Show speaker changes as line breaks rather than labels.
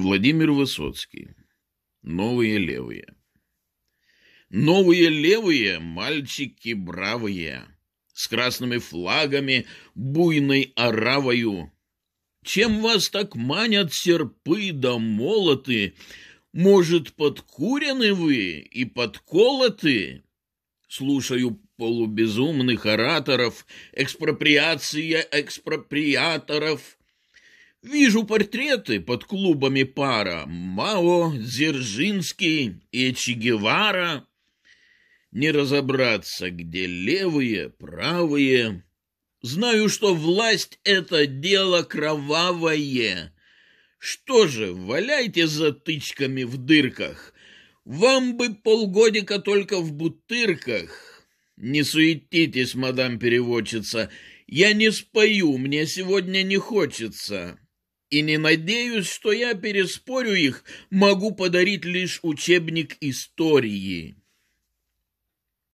Владимир Высоцкий. Новые левые. Новые левые, мальчики бравые, С красными флагами, буйной оравою. Чем вас так манят серпы да молоты? Может, подкурены вы и подколоты? Слушаю полубезумных ораторов, Экспроприация экспроприаторов — Вижу портреты под клубами пара Мао, Дзержинский и Че Гевара. Не разобраться, где левые, правые. Знаю, что власть — это дело кровавое. Что же, валяйте затычками в дырках. Вам бы полгодика только в бутырках. Не суетитесь, мадам-переводчица, я не спою, мне сегодня не хочется и не надеюсь, что я переспорю их, могу подарить лишь учебник истории.